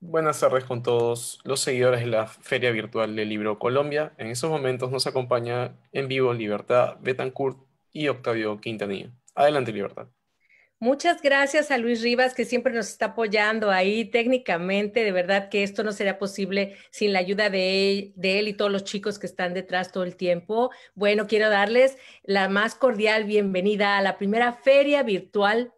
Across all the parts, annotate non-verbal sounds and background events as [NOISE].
Buenas tardes con todos los seguidores de la Feria Virtual del Libro Colombia. En estos momentos nos acompaña en vivo Libertad Betancourt y Octavio Quintanilla. Adelante, Libertad. Muchas gracias a Luis Rivas, que siempre nos está apoyando ahí técnicamente. De verdad que esto no sería posible sin la ayuda de él, de él, y todos los chicos que están detrás todo el tiempo. Bueno, quiero darles la más cordial bienvenida a la primera feria virtual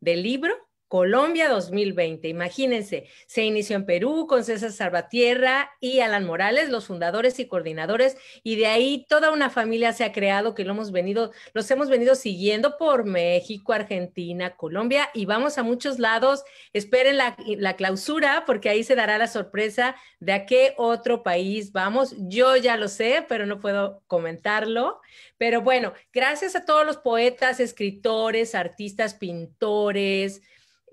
del libro Colombia 2020. Imagínense, se inició en Perú con César Salvatierra y Alan Morales, los fundadores y coordinadores, y de ahí toda una familia se ha creado que lo hemos venido, los hemos venido siguiendo por México, Argentina, Colombia, y vamos a muchos lados. Esperen la, la clausura porque ahí se dará la sorpresa de a qué otro país vamos. Yo ya lo sé, pero no puedo comentarlo. Pero bueno, gracias a todos los poetas, escritores, artistas, pintores,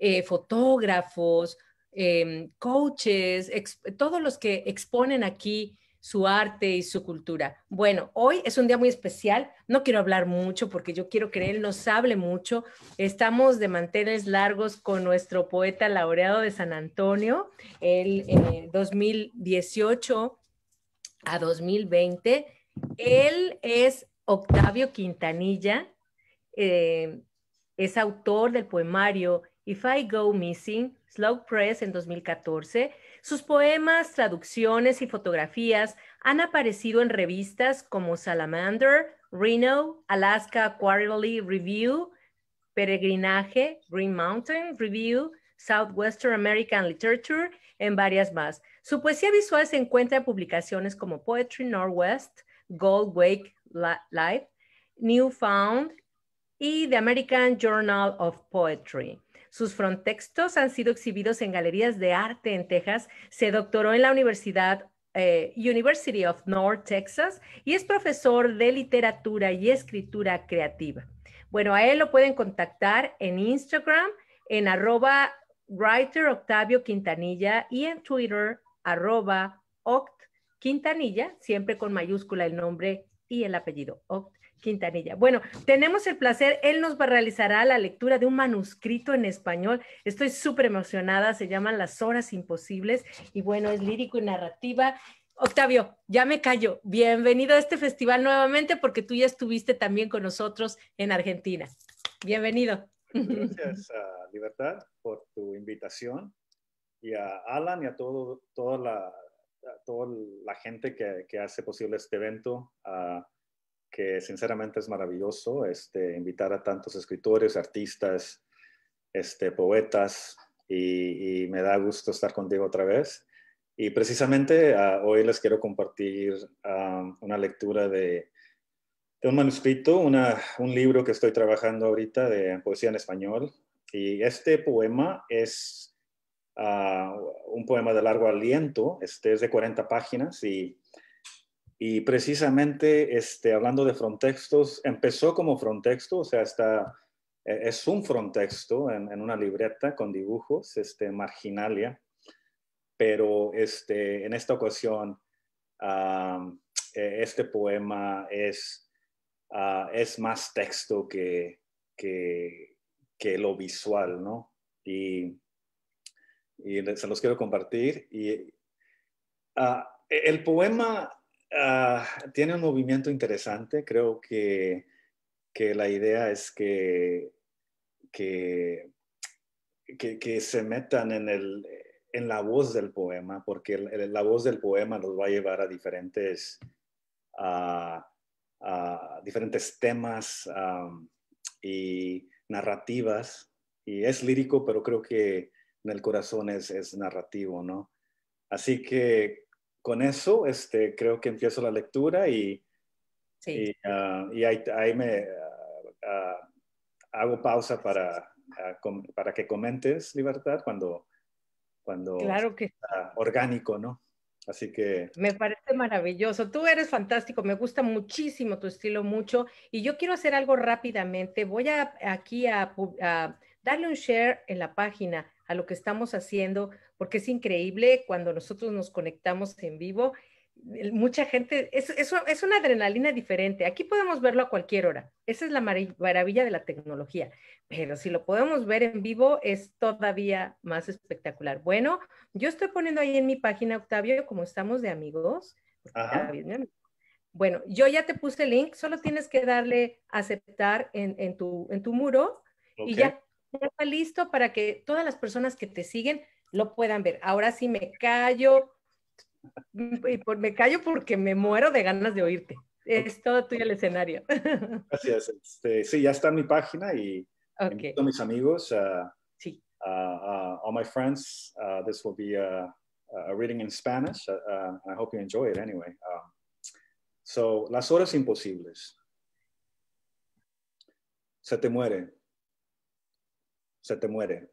eh, fotógrafos, em, coaches, todos los que exponen aquí su arte y su cultura. Bueno, hoy es un día muy especial. No quiero hablar mucho porque yo quiero que él nos hable mucho. Estamos de manteles largos con nuestro poeta laureado de San Antonio, el 2018 eh, a 2020. Él es Octavio Quintanilla, eh, es autor del poemario If I Go Missing, Slow Press en 2014, sus poemas, traducciones y fotografías han aparecido en revistas como Salamander, Reno, Alaska Quarterly Review, Peregrinaje, Green Mountain Review, Southwestern American Literature, en varias más. Su poesía visual se encuentra en publicaciones como Poetry Northwest, Gold Wake Life, Newfound y The American Journal of Poetry. Sus frontextos han sido exhibidos en galerías de arte en Texas. Se doctoró en la Universidad eh, University of North Texas y es profesor de literatura y escritura creativa. Bueno, a él lo pueden contactar en Instagram en arroba writer Octavio Quintanilla y en Twitter arroba oct Quintanilla, siempre con mayúscula el nombre y el apellido oct Quintanilla. Bueno, tenemos el placer, él nos va a realizar la lectura de un manuscrito en español. Estoy súper emocionada, se llaman Las Horas Imposibles y bueno, es lírico y narrativa. Octavio, ya me callo. Bienvenido a este festival nuevamente porque tú ya estuviste también con nosotros en Argentina. Bienvenido. Gracias a Libertad por tu invitación y a Alan y a, todo, toda, la, gente que, que, hace posible este evento. A, que sinceramente es maravilloso este, invitar a tantos escritores, artistas, este, poetas, y, me da gusto estar contigo otra vez. Y precisamente ah, hoy les quiero compartir ah, una lectura de, un manuscrito, un libro que estoy trabajando ahorita de poesía en español. Y este poema es ah, un poema de largo aliento, este es de 40 páginas y y precisamente, este, hablando de frontextos, empezó como frontexto, o sea, está, e-, es un frontexto en, en una libreta con dibujos, este, marginalia, pero este, en esta ocasión, e-, este poema es, ah, es más texto que, que, lo visual, ¿no? Y, y, se los quiero compartir. Y, ah, e-, el poema Ah, tiene un movimiento interesante. Creo que, que la idea es que, que, que, se metan en, el, en la voz del poema, porque la voz del poema los va a llevar a diferentes, a diferentes temas y narrativas. Y es lírico, pero creo que en el corazón es, es narrativo, ¿no? Así que con eso, este, creo que empiezo la lectura y, ah, y, ahí, me ah, ah, hago pausa para, para que comentes, Libertad, cuando, cuando claro que... está orgánico, ¿no? Así que... Me parece maravilloso. Tú eres fantástico, me gusta muchísimo tu estilo mucho y yo quiero hacer algo rápidamente. Voy a, aquí a darle un share en la página a lo que estamos haciendo, porque es increíble cuando nosotros nos conectamos en vivo. Mucha gente, es, es, una adrenalina diferente. Aquí podemos verlo a cualquier hora. Esa es la maravilla de la tecnología. Pero si lo podemos ver en vivo, es todavía más espectacular. Bueno, yo estoy poniendo ahí en mi página, Octavio, como estamos de amigos. Bueno, yo ya te puse el link, solo tienes que darle aceptar en, tu, en tu muro y ya está listo para que todas las personas que te siguen lo puedan ver. Ahora sí me callo, mm, me callo porque me muero de ganas de oírte. Es todo tuyo el escenario. [LAUGHS] Gracias. Este, sí, ya está en mi página y en mis amigos, sí. all my friends, uh, this will be a, reading in Spanish. Uh, uh, I hope you enjoy it anyway. Um, so, las horas imposibles. Se te muere se te muere.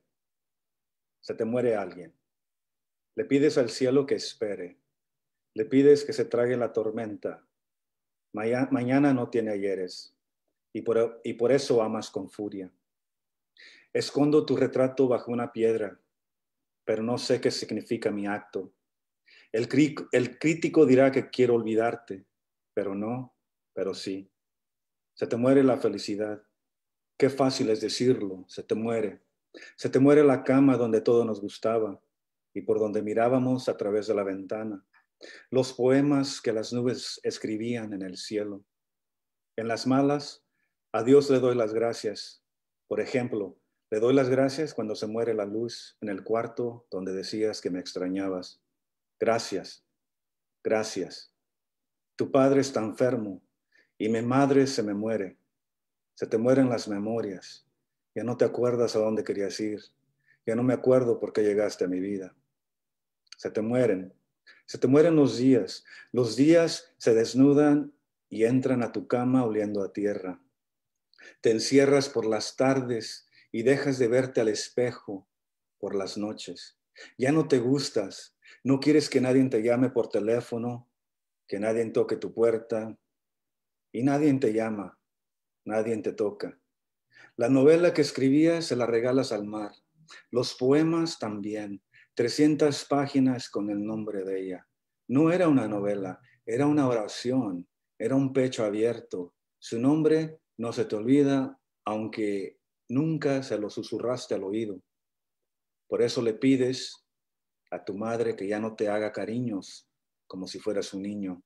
Se te muere alguien. Le pides al cielo que espere. Le pides que se trague la tormenta. mañana no tiene ayeres. Y por, y por eso amas con furia. Escondo tu retrato bajo una piedra, pero no sé qué significa mi acto. El, el crítico dirá que quiero olvidarte, pero no, pero sí. Se te muere la felicidad Qué fácil es decirlo, se te muere. Se te muere la cama donde todo nos gustaba y por donde mirábamos a través de la ventana. Los poemas que las nubes escribían en el cielo. En las malas, a Dios le doy las gracias. Por ejemplo, le doy las gracias cuando se muere la luz en el cuarto donde decías que me extrañabas. Gracias, gracias. Tu padre está enfermo y mi madre se me muere. Se te mueren las memorias. Ya no te acuerdas a dónde querías ir. Ya no me acuerdo por qué llegaste a mi vida. Se te mueren. Se te mueren los días. Los días se desnudan y entran a tu cama oliendo a tierra. Te encierras por las tardes y dejas de verte al espejo por las noches. Ya no te gustas, no quieres que nadie te llame por teléfono, que nadie toque tu puerta y nadie te llama nadie te toca. La novela que escribías se la regalas al mar. Los poemas también, 300 páginas con el nombre de ella. No era una novela, era una oración, era un pecho abierto. Su nombre no se te olvida, aunque nunca se lo susurraste al oído. Por eso le pides a tu madre que ya no te haga cariños como si fueras un niño.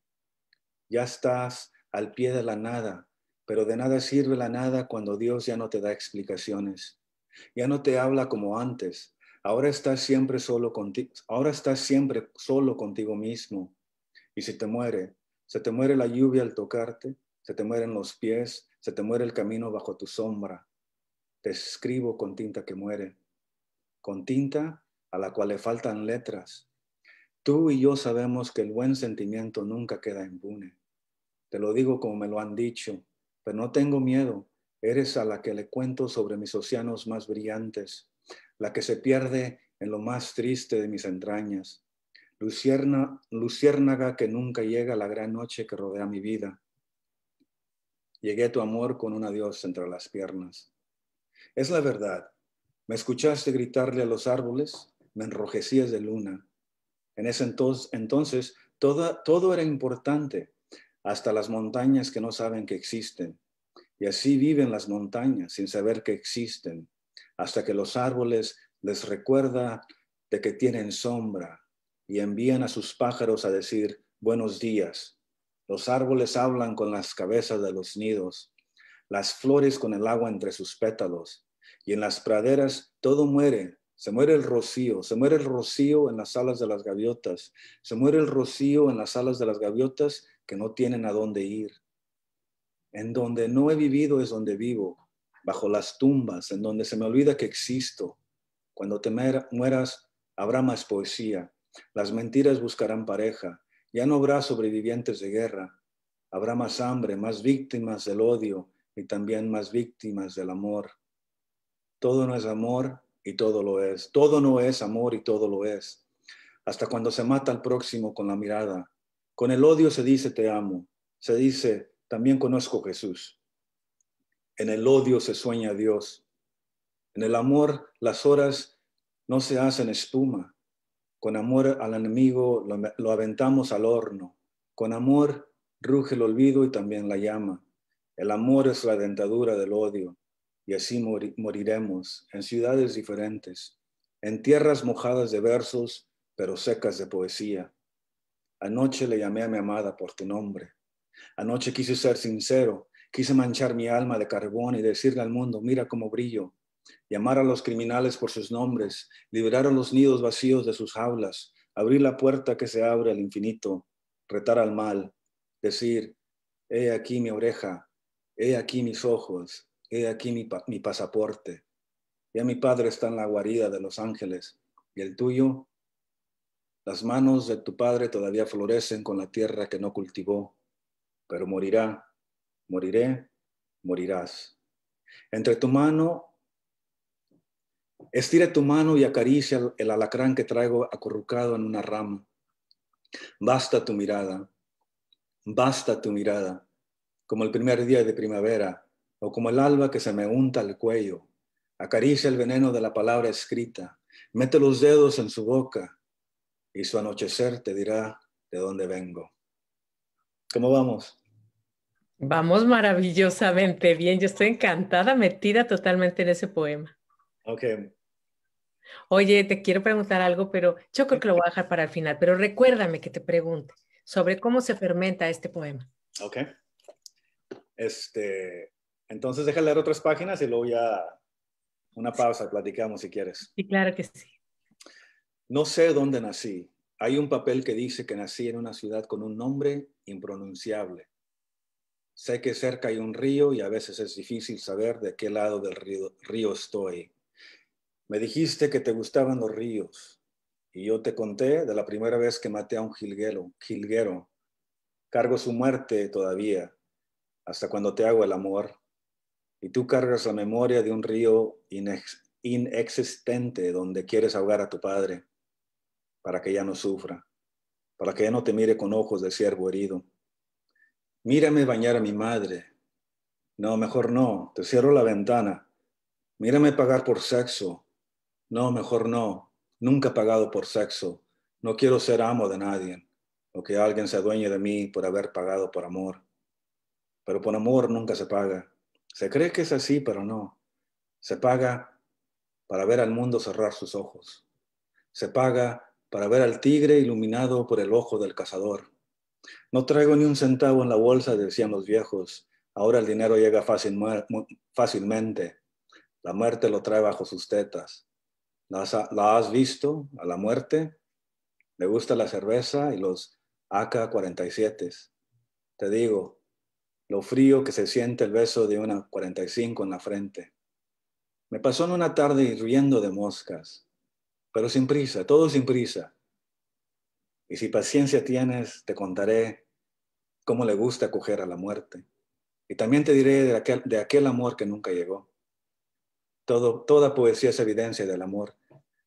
Ya estás al pie de la nada, pero de nada sirve la nada cuando Dios ya no te da explicaciones, ya no te habla como antes. Ahora estás siempre solo contigo, ahora estás siempre solo contigo mismo. Y si te muere, se te muere la lluvia al tocarte, se te mueren los pies, se te muere el camino bajo tu sombra. Te escribo con tinta que muere, con tinta a la cual le faltan letras. Tú y yo sabemos que el buen sentimiento nunca queda impune. Te lo digo como me lo han dicho, pero no tengo miedo. Eres a la que le cuento sobre mis océanos más brillantes, la que se pierde en lo más triste de mis entrañas. Lucierna, luciérnaga que nunca llega a la gran noche que rodea mi vida. Llegué a tu amor con un adiós entre las piernas. Es la verdad. Me escuchaste gritarle a los árboles, me enrojecías de luna. En ese entonces, todo era importante hasta las montañas que no saben que existen. Y así viven las montañas sin saber que existen, hasta que los árboles les recuerda de que tienen sombra y envían a sus pájaros a decir buenos días. Los árboles hablan con las cabezas de los nidos, las flores con el agua entre sus pétalos, y en las praderas todo muere. Se muere el rocío, se muere el rocío en las alas de las gaviotas, se muere el rocío en las alas de las gaviotas que no tienen a dónde ir. En donde no he vivido es donde vivo, bajo las tumbas, en donde se me olvida que existo. Cuando te mueras, habrá más poesía. Las mentiras buscarán pareja. Ya no habrá sobrevivientes de guerra. Habrá más hambre, más víctimas del odio y también más víctimas del amor. Todo no es amor y todo lo es. Todo no es amor y todo lo es. Hasta cuando se mata al próximo con la mirada, con el odio se dice te amo, se dice también conozco Jesús. En el odio se sueña Dios. En el amor las horas no se hacen espuma. Con amor al enemigo lo, aventamos al horno. Con amor ruge el olvido y también la llama. El amor es la dentadura del odio y así moriremos en ciudades diferentes, en tierras mojadas de versos, pero secas de poesía, Anoche le llamé a mi amada por tu nombre. Anoche quise ser sincero, quise manchar mi alma de carbón y decirle al mundo, mira cómo brillo. Llamar a los criminales por sus nombres, liberar a los nidos vacíos de sus jaulas, abrir la puerta que se abre al infinito, retar al mal, decir, he aquí mi oreja, he aquí mis ojos, he aquí mi, pasaporte. Ya mi Padre está en la guarida de los ángeles, y el tuyo las manos de tu padre todavía florecen con la tierra que no cultivó, pero morirá, moriré, morirás. Entre tu mano, estira tu mano y acaricia el alacrán que traigo acurrucado en una rama. Basta tu mirada, basta tu mirada, como el primer día de primavera o como el alba que se me unta al cuello. Acaricia el veneno de la palabra escrita, mete los dedos en su boca y su anochecer te dirá de dónde vengo. ¿Cómo vamos? Vamos maravillosamente bien. Yo estoy encantada, metida totalmente en ese poema. Ok. Oye, te quiero preguntar algo, pero yo creo que lo voy a dejar para el final, pero recuérdame que te pregunte sobre cómo se fermenta este poema. Ok. Este, entonces deja leer otras páginas y luego ya una pausa, platicamos si quieres. Y claro que sí. No sé dónde nací. Hay un papel que dice que nací en una ciudad con un nombre impronunciable. Sé que cerca hay un río y a veces es difícil saber de qué lado del río, estoy. Me dijiste que te gustaban los ríos y yo te conté de la primera vez que maté a un jilguero. jilguero. Cargo su muerte todavía, hasta cuando te hago el amor. Y tú cargas la memoria de un río inexistente donde quieres ahogar a tu padre para que ya no sufra, para que ya no te mire con ojos de siervo herido. Mírame bañar a mi madre. No, mejor no, te cierro la ventana. Mírame pagar por sexo. No, mejor no, nunca he pagado por sexo. No quiero ser amo de nadie, o que alguien se adueñe de mí por haber pagado por amor. Pero por amor nunca se paga. Se cree que es así, pero no. Se paga para ver al mundo cerrar sus ojos. Se paga para ver al tigre iluminado por el ojo del cazador. No traigo ni un centavo en la bolsa, decían los viejos. Ahora el dinero llega fácilmente. La muerte lo trae bajo sus tetas. ¿La, has visto a la muerte? Le gusta la cerveza y los AK-47. Te digo, lo frío que se siente el beso de una 45 en la frente. Me pasó en una tarde riendo de moscas pero sin prisa, todo sin prisa. Y si paciencia tienes, te contaré cómo le gusta coger a la muerte. Y también te diré de aquel, amor que nunca llegó. Todo, toda poesía es evidencia del amor.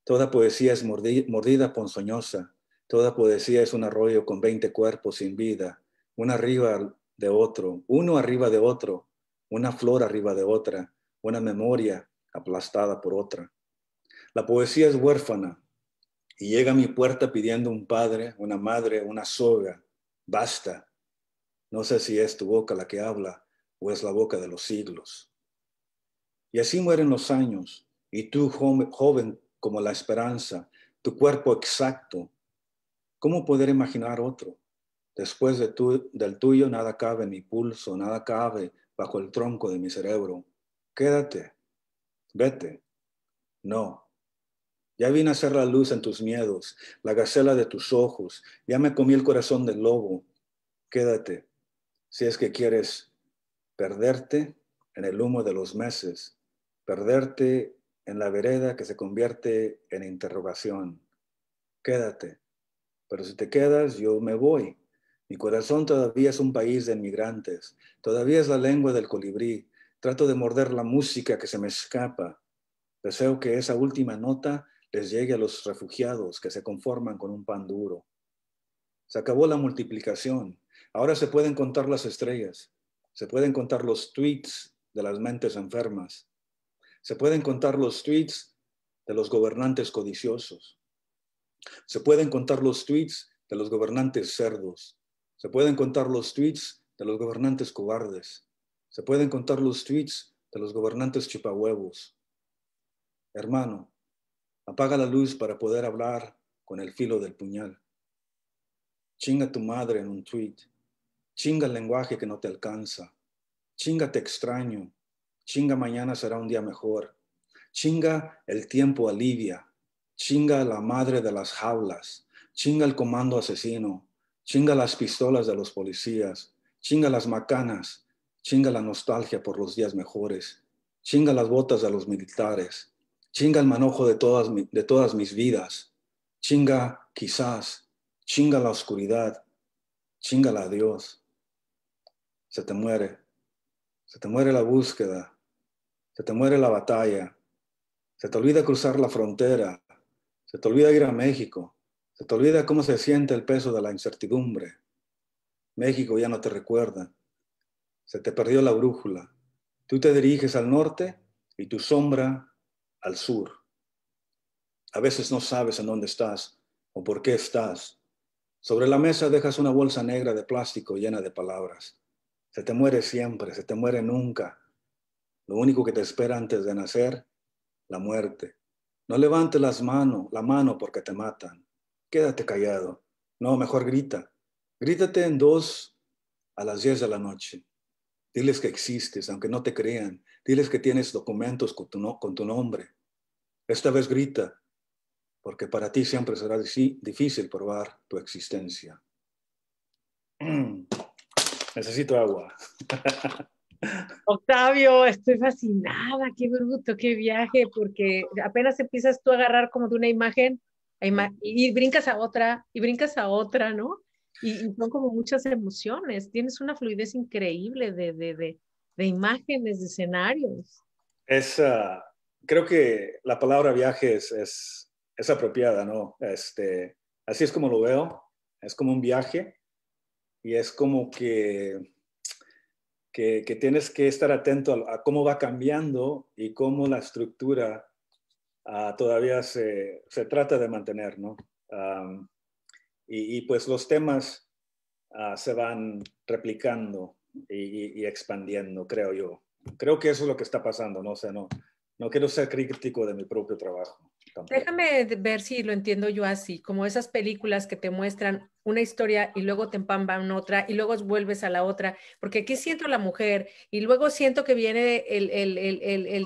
Toda poesía es mordida, ponzoñosa. Toda poesía es un arroyo con 20 cuerpos sin vida, uno arriba de otro, uno arriba de otro, una flor arriba de otra, una memoria aplastada por otra. La poesía es huérfana y llega a mi puerta pidiendo un padre, una madre, una soga. Basta. No sé si es tu boca la que habla o es la boca de los siglos. Y así mueren los años, y tú, joven, como la esperanza, tu cuerpo exacto, ¿cómo poder imaginar otro? Después del tuyo nada cabe en mi pulso, nada cabe bajo el tronco de mi cerebro. Quédate, vete. No, ya vine a ser la luz en tus miedos, la gacela de tus ojos. Ya me comí el corazón del lobo. Quédate, si es que quieres perderte en el humo de los meses, perderte en la vereda que se convierte en interrogación. Quédate, pero si te quedas, yo me voy. Mi corazón todavía es un país de inmigrantes, todavía es la lengua del colibrí. Trato de morder la música que se me escapa. Deseo que esa última nota les llegue a los refugiados que se conforman con un pan duro. Se acabó la multiplicación. Ahora se pueden contar las estrellas, se pueden contar los tweets de las mentes enfermas, se pueden contar los tweets de los gobernantes codiciosos, se pueden contar los tweets de los gobernantes cerdos, se pueden contar los tweets de los gobernantes cobardes, se pueden contar los tweets de los gobernantes chupahuevos. Hermano, Apaga la luz para poder hablar con el filo del puñal. Chinga tu madre en un tweet. Chinga el lenguaje que no te alcanza. Chinga te extraño. Chinga mañana será un día mejor. Chinga el tiempo alivia. Chinga la madre de las jaulas. Chinga el comando asesino. Chinga las pistolas de los policías. Chinga las macanas. Chinga la nostalgia por los días mejores. Chinga las botas de los militares. Chinga el manojo de todas, de todas mis vidas. Chinga quizás. Chinga la oscuridad. chinga a Dios. Se te muere. Se te muere la búsqueda. Se te muere la batalla. Se te olvida cruzar la frontera. Se te olvida ir a México. Se te olvida cómo se siente el peso de la incertidumbre. México ya no te recuerda. Se te perdió la brújula. Tú te diriges al norte y tu sombra al sur. A veces no sabes en dónde estás o por qué estás. Sobre la mesa dejas una bolsa negra de plástico llena de palabras. Se te muere siempre, se te muere nunca. Lo único que te espera antes de nacer, la muerte. No levantes las manos, la mano porque te matan. Quédate callado. No, mejor grita. Grítate en dos a las diez de la noche. Diles que existes, aunque no te crean. Diles que tienes documentos con tu, con tu nombre. Esta vez grita, porque para ti siempre será difícil probar tu existencia. [CLEARS THROAT] Necesito agua. [LAUGHS] Octavio, estoy fascinada, qué bruto, qué viaje, porque apenas empiezas tú a agarrar como de una imagen y brincas a otra y brincas a otra, ¿no? Y, son como muchas emociones, tienes una fluidez increíble de, de, de imágenes, de escenarios. Ah, creo que la palabra viaje es, es, apropiada, ¿no? Este, así es como lo veo, es como un viaje y es como que, que, que tienes que estar atento a, cómo va cambiando y cómo la estructura ah, todavía se, se, trata de mantener, ¿no? y, pues los temas ah, se van replicando y, expandiendo, creo yo. Creo que eso es lo que está pasando, ¿no? sé no, no quiero ser crítico de mi propio trabajo. Déjame ver si lo entiendo yo así, como esas películas que te muestran una historia y luego te empamban otra y luego vuelves a la otra, porque aquí siento la mujer y luego siento que viene el, el,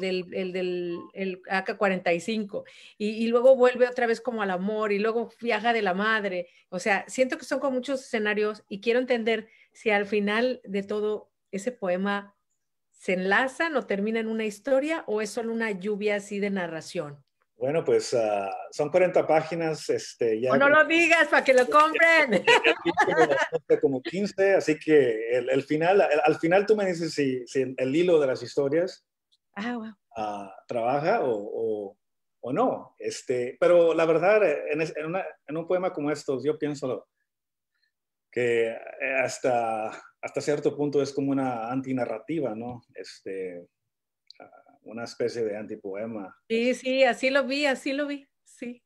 del, del AK-45 y, luego vuelve otra vez como al amor y luego viaja de la madre. O sea, siento que son con muchos escenarios y quiero entender si al final de todo ese poema se enlazan o termina en una historia o es solo una lluvia así de narración. Bueno, pues ah, son 40 páginas. Este, ya no lo digas para que lo compren. Como, 15, así que el, final, al final tú me dices si, el, hilo de las historias ah, ah, trabaja o, no. Este, pero la verdad, en, un poema como estos, yo pienso que eh, hasta, hasta cierto punto es como una antinarrativa, ¿no? Este, una especie de antipoema. Sí, pues, sí, así lo vi, así lo vi, sí.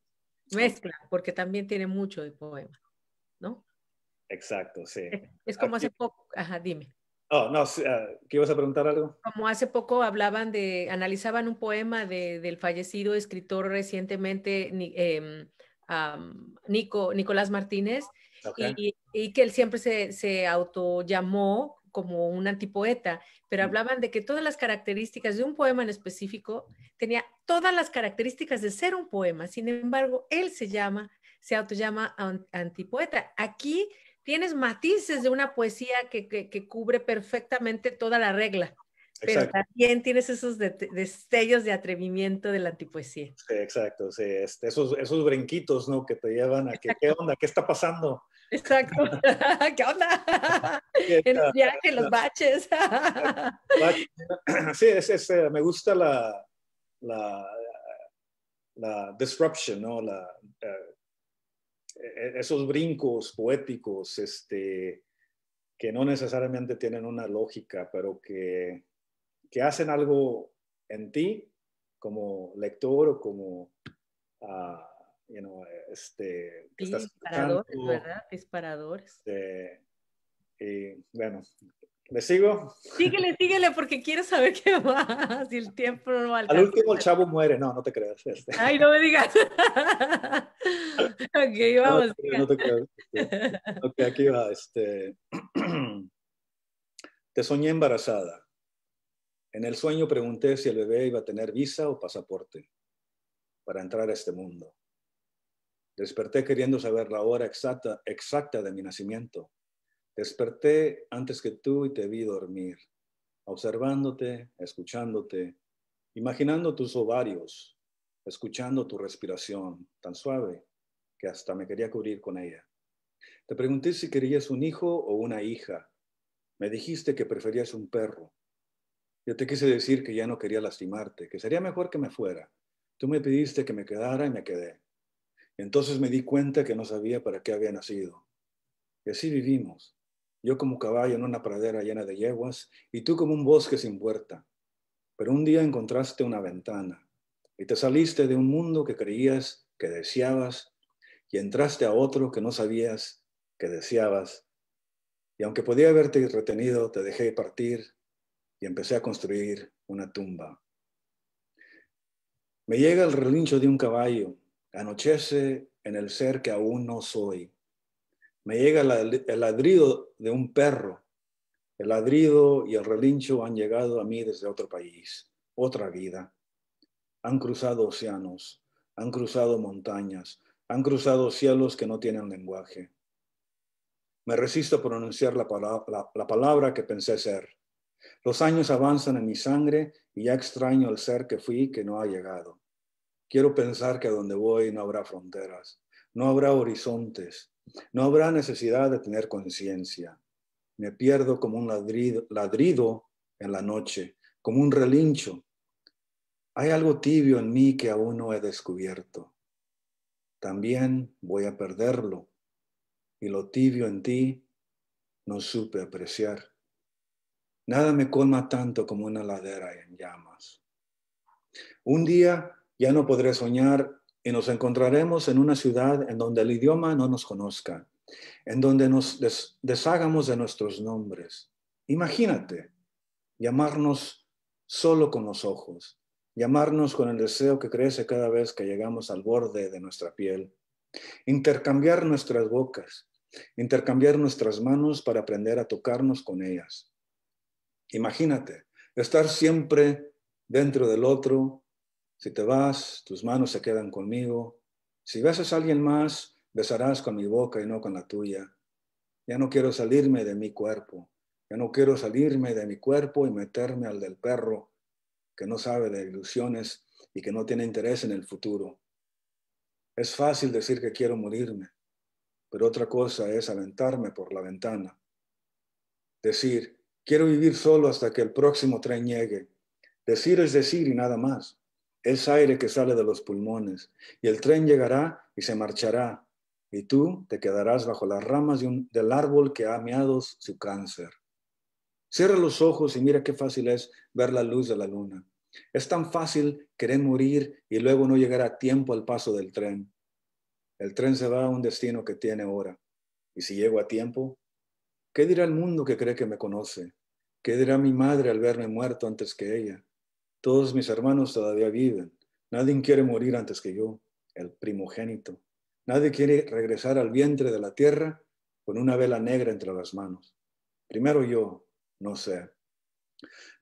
Mezcla, porque también tiene mucho de poema, ¿no? Exacto, sí. Es, como hace poco, ajá, dime. Oh, no, ah, ¿qué ibas a preguntar algo? Como hace poco hablaban de, analizaban un poema del fallecido escritor recientemente, em, Nico, Nicolás Martínez, y, que él siempre se, se como un antipoeta, pero hablaban de que todas las características de un poema en específico tenía todas las características de ser un poema. Sin embargo, él se llama, se autoyama antipoeta. Aquí tienes matices de una poesía que, cubre perfectamente toda la regla. Pero también tienes esos destellos de atrevimiento de la antipoesía. exacto, este, esos, esos brinquitos, ¿no? Que te llevan a que, ¿qué onda? ¿Qué está pasando? Exacto. [LAUGHS] ¿Qué onda? [LAUGHS] en los viajes, los baches. sí, eh, me gusta la, la, la disruption, ¿no? La, eh, esos brincos poéticos este, que no necesariamente tienen una lógica, pero que, hacen algo en ti como lector o como... Ah, y no eh, este, disparadores, ¿verdad? Disparadores. y bueno, ¿le sigo? Síguele, [LAUGHS] síguele, porque quiero saber qué va, si el tiempo no alcanza. Al último el chavo muere, no, no te creas. Este. Ay, no me digas. [LAUGHS] ok, vamos. No, este. Ok, aquí va, este... [CLEARS THROAT] te soñé embarazada. En el sueño pregunté si el bebé iba a tener visa o pasaporte para entrar a este mundo. Desperté queriendo saber la hora exacta, exacta de mi nacimiento. Desperté antes que tú y te vi dormir, observándote, escuchándote, imaginando tus ovarios, escuchando tu respiración tan suave que hasta me quería cubrir con ella. Te pregunté si querías un hijo o una hija. Me dijiste que preferías un perro. Yo te quise decir que ya no quería lastimarte, que sería mejor que me fuera. Tú me pediste que me quedara y me quedé. Entonces me di cuenta que no sabía para qué había nacido. Y así vivimos. Yo como caballo en una pradera llena de yeguas y tú como un bosque sin puerta. Pero un día encontraste una ventana y te saliste de un mundo que creías que deseabas y entraste a otro que no sabías que deseabas. Y aunque podía haberte retenido, te dejé partir y empecé a construir una tumba. Me llega el relincho de un caballo Anochece en el ser que aún no soy. Me llega el ladrido de un perro. El ladrido y el relincho han llegado a mí desde otro país, otra vida. Han cruzado océanos, han cruzado montañas, han cruzado cielos que no tienen lenguaje. Me resisto a pronunciar la, palabra, que pensé ser. Los años avanzan en mi sangre y ya extraño el ser que fui que no ha llegado. Quiero pensar que a donde voy no habrá fronteras, no habrá horizontes, no habrá necesidad de tener conciencia. Me pierdo como un ladrido, ladrido en la noche, como un relincho. Hay algo tibio en mí que aún no he descubierto. También voy a perderlo y lo tibio en ti no supe apreciar. Nada me colma tanto como una ladera en llamas. Un día ya no podré soñar y nos encontraremos en una ciudad en donde el idioma no nos conozca, en donde nos deshagamos de nuestros nombres. Imagínate llamarnos solo con los ojos, llamarnos con el deseo que crece cada vez que llegamos al borde de nuestra piel, intercambiar nuestras bocas, intercambiar nuestras manos para aprender a tocarnos con ellas. Imagínate estar siempre dentro del otro, si te vas, tus manos se quedan conmigo. Si besas a alguien más, besarás con mi boca y no con la tuya. Ya no quiero salirme de mi cuerpo. Ya no quiero salirme de mi cuerpo y meterme al del perro que no sabe de ilusiones y que no tiene interés en el futuro. Es fácil decir que quiero morirme, pero otra cosa es aventarme por la ventana. Decir, quiero vivir solo hasta que el próximo tren llegue. Decir es decir y nada más es aire que sale de los pulmones, y el tren llegará y se marchará, y tú te quedarás bajo las ramas del árbol que ha meado su cáncer. Cierra los ojos y mira qué fácil es ver la luz de la luna. Es tan fácil querer morir y luego no llegar a tiempo al paso del tren. El tren se va a un destino que tiene hora. Y si llego a tiempo, ¿qué dirá el mundo que cree que me conoce? ¿Qué dirá mi madre al verme muerto antes que ella? Todos mis hermanos todavía viven. Nadie quiere morir antes que yo, el primogénito. Nadie quiere regresar al vientre de la tierra con una vela negra entre las manos. Primero yo, no sé.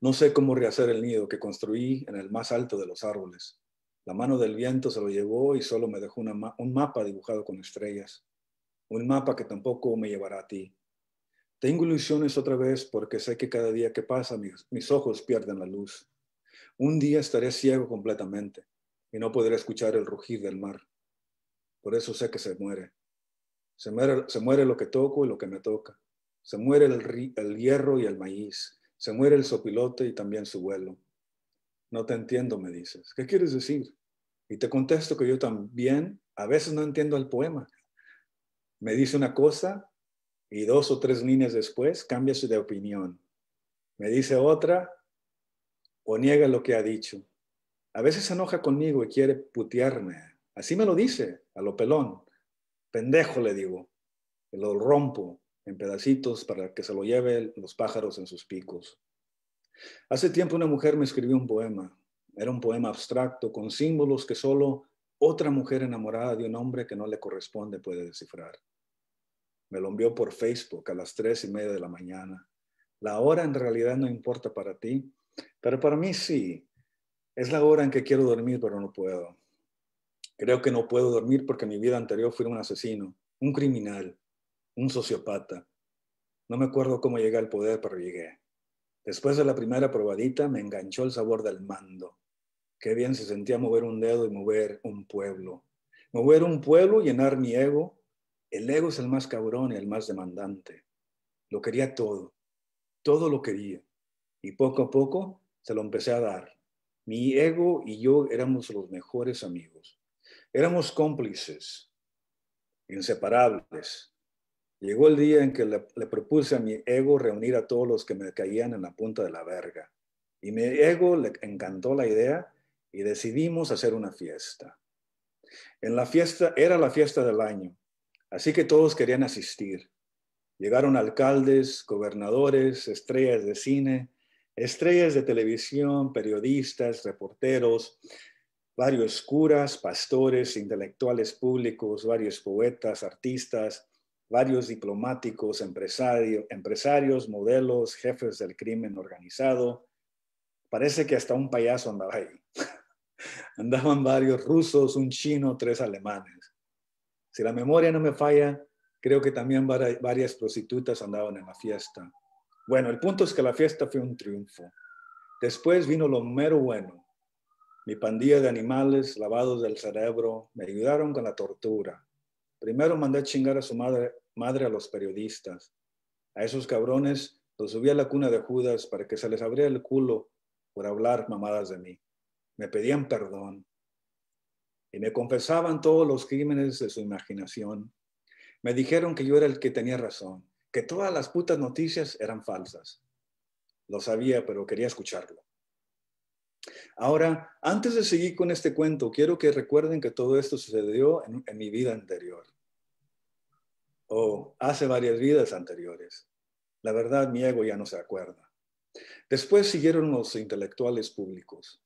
No sé cómo rehacer el nido que construí en el más alto de los árboles. La mano del viento se lo llevó y solo me dejó un mapa dibujado con estrellas. Un mapa que tampoco me llevará a ti. Tengo ilusiones otra vez porque sé que cada día que pasa mis ojos pierden la luz. Un día estaré ciego completamente y no podré escuchar el rugir del mar. Por eso sé que se muere. Se muere, lo que toco y lo que me toca. Se muere el, hierro y el maíz. Se muere el sopilote y también su vuelo. No te entiendo, me dices. ¿Qué quieres decir? Y te contesto que yo también a veces no entiendo el poema. Me dice una cosa y dos o tres líneas después cambia de opinión. Me dice otra o niega lo que ha dicho. A veces se enoja conmigo y quiere putearme. Así me lo dice, a lo pelón. Pendejo le digo. lo rompo en pedacitos para que se lo lleve los pájaros en sus picos. Hace tiempo una mujer me escribió un poema. Era un poema abstracto con símbolos que solo otra mujer enamorada de un hombre que no le corresponde puede descifrar. Me lo envió por Facebook a las tres y media de la mañana. La hora en realidad no importa para ti, pero para mí sí, es la hora en que quiero dormir, pero no puedo. Creo que no puedo dormir porque mi vida anterior fui un asesino, un criminal, un sociopata. No me acuerdo cómo llegué al poder, pero llegué. Después de la primera probadita me enganchó el sabor del mando. Qué bien se sentía mover un dedo y mover un pueblo. Mover un pueblo, llenar mi ego. El ego es el más cabrón y el más demandante. Lo quería todo. Todo lo quería. Y poco a poco se lo empecé a dar. Mi ego y yo éramos los mejores amigos. Éramos cómplices, inseparables. Llegó el día en que le, propuse a mi ego reunir a todos los que me caían en la punta de la verga. Y mi ego le encantó la idea y decidimos hacer una fiesta. En la fiesta era la fiesta del año, así que todos querían asistir. Llegaron alcaldes, gobernadores, estrellas de cine, estrellas de televisión, periodistas, reporteros, varios curas, pastores, intelectuales públicos, varios poetas, artistas, varios diplomáticos, empresarios, modelos, jefes del crimen organizado. Parece que hasta un payaso andaba ahí. [LAUGHS] Andaban varios rusos, un chino, tres alemanes. Si la memoria no me falla, creo que también varias prostitutas andaban en la fiesta. Bueno, el punto es que la fiesta fue un triunfo. Después vino lo mero bueno. Mi pandilla de animales lavados del cerebro me ayudaron con la tortura. Primero mandé chingar a su madre, madre a los periodistas. A esos cabrones los subí a la cuna de Judas para que se les abriera el culo por hablar mamadas de mí. Me pedían perdón y me confesaban todos los crímenes de su imaginación. Me dijeron que yo era el que tenía razón que todas las putas noticias eran falsas. Lo sabía, pero quería escucharlo. Ahora, antes de seguir con este cuento, quiero que recuerden que todo esto sucedió en, mi vida anterior. O hace varias vidas anteriores. La verdad, mi ego ya no se acuerda. Después siguieron los intelectuales públicos.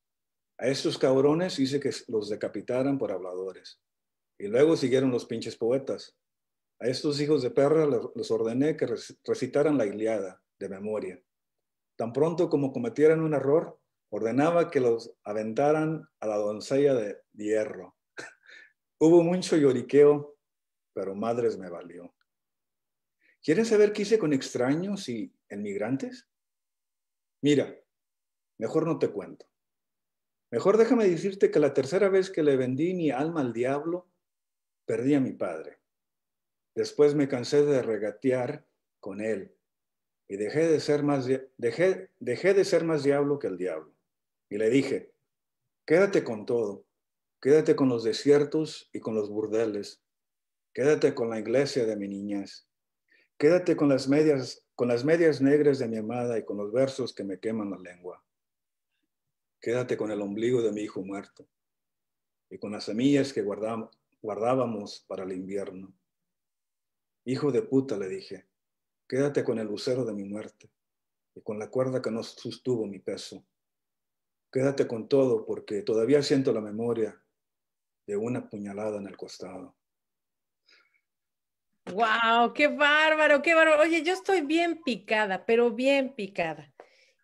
A estos cabrones hice que los decapitaran por habladores. Y luego siguieron los pinches poetas. A estos hijos de perra los ordené que recitaran la Iliada de memoria. Tan pronto como cometieran un error, ordenaba que los aventaran a la doncella de hierro. [LAUGHS] Hubo mucho lloriqueo, pero madres me valió. ¿Quieren saber qué hice con extraños y emigrantes? Mira, mejor no te cuento. Mejor déjame decirte que la tercera vez que le vendí mi alma al diablo, perdí a mi padre. Después me cansé de regatear con él y dejé de ser más, dejé, de ser más diablo que el diablo. Y le dije, quédate con todo, quédate con los desiertos y con los burdeles, quédate con la iglesia de mi niñas quédate con las medias, con las medias negras de mi amada y con los versos que me queman la lengua. Quédate con el ombligo de mi hijo muerto y con las semillas que guardábamos para el invierno. Hijo de puta, le dije, quédate con el lucero de mi muerte y con la cuerda que no sostuvo mi peso. Quédate con todo porque todavía siento la memoria de una puñalada en el costado. ¡Wow! ¡Qué bárbaro! ¡Qué bárbaro! Oye, yo estoy bien picada, pero bien picada.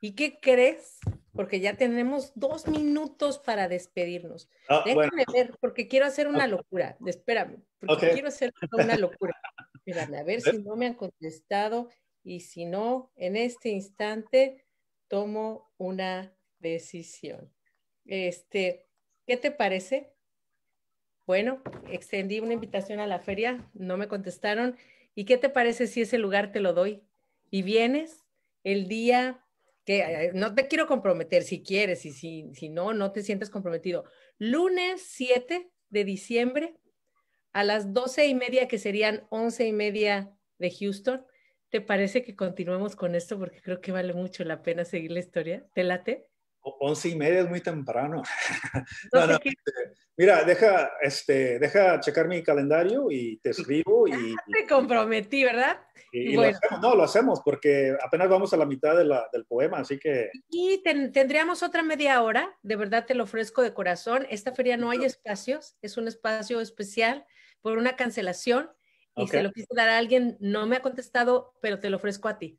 ¿Y qué crees? Porque ya tenemos dos minutos para despedirnos. Ah, Déjame ver, porque quiero hacer una locura. Espérame, porque quiero hacer una locura. [LAUGHS] a ver si no me han contestado y si no, en este instante tomo una decisión. Este, ¿qué te parece? Bueno, extendí una invitación a la feria, no me contestaron. ¿Y qué te parece si ese lugar te lo doy? Y vienes el día que eh, no te quiero comprometer si quieres y si, si no, no te sientes comprometido. Lunes 7 de diciembre a las doce y media, que serían once y media de Houston. ¿Te parece que continuemos con esto? Porque creo que vale mucho la pena seguir la historia. ¿Te late? Once y media es muy temprano. [LAUGHS] Este, mira, deja, este, deja checar mi calendario y te escribo. Y, [LAUGHS] te comprometí, ¿verdad? no, lo hacemos porque apenas vamos a la mitad la, del poema, así que... Y tendríamos otra media hora, de verdad te lo ofrezco de corazón. Esta feria no hay espacios, es un espacio especial por una cancelación y se lo quise dar a alguien, no me ha contestado, pero te lo ofrezco a ti.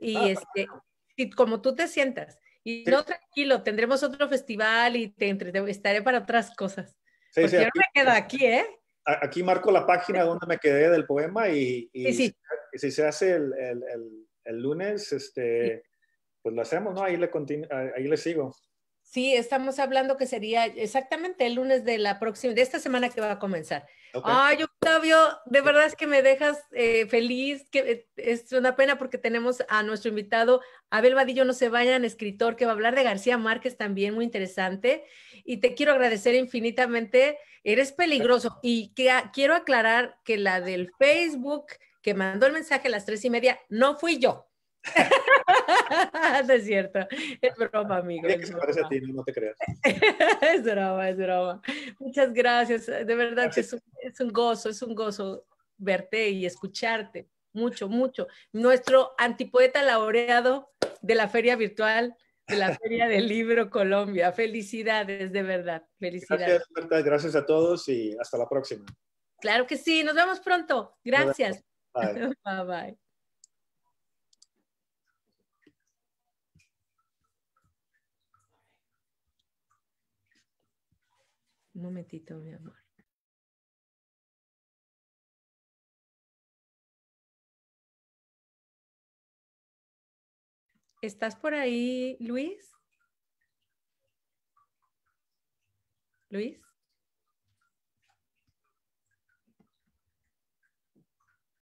Y ah. este, como tú te sientas, y no tranquilo, tendremos otro festival y te estaré para otras cosas. yo no me quedo aquí, ¿eh? Aquí marco la página donde me quedé del poema y, y, si se hace el, el, el, lunes, este, pues lo hacemos, ¿no? Ahí le, ahí le sigo. Sí, estamos hablando que sería exactamente el lunes de la próxima, de esta semana que va a comenzar. Ay, Octavio, de verdad es que me dejas eh, feliz, que es una pena porque tenemos a nuestro invitado Abel Vadillo, no se vayan, escritor que va a hablar de García Márquez también, muy interesante. Y te quiero agradecer infinitamente, eres peligroso. Y quiero aclarar que la del Facebook que mandó el mensaje a las tres y media no fui yo. [LAUGHS] no es cierto, es broma, amigo. Es que se parece a ti, no, te creas. [LAUGHS] es broma, es broma. Muchas gracias, de verdad que es un, gozo, es un gozo verte y escucharte, mucho, mucho. Nuestro antipoeta laureado de la feria virtual, de la Feria del [LAUGHS] Libro Colombia. Felicidades, de verdad. Felicidades. Gracias, a todos y hasta la próxima. Claro que sí. Nos vemos pronto. Gracias. bye. bye. Un momentito, mi amor. ¿Estás por ahí, Luis? Luis.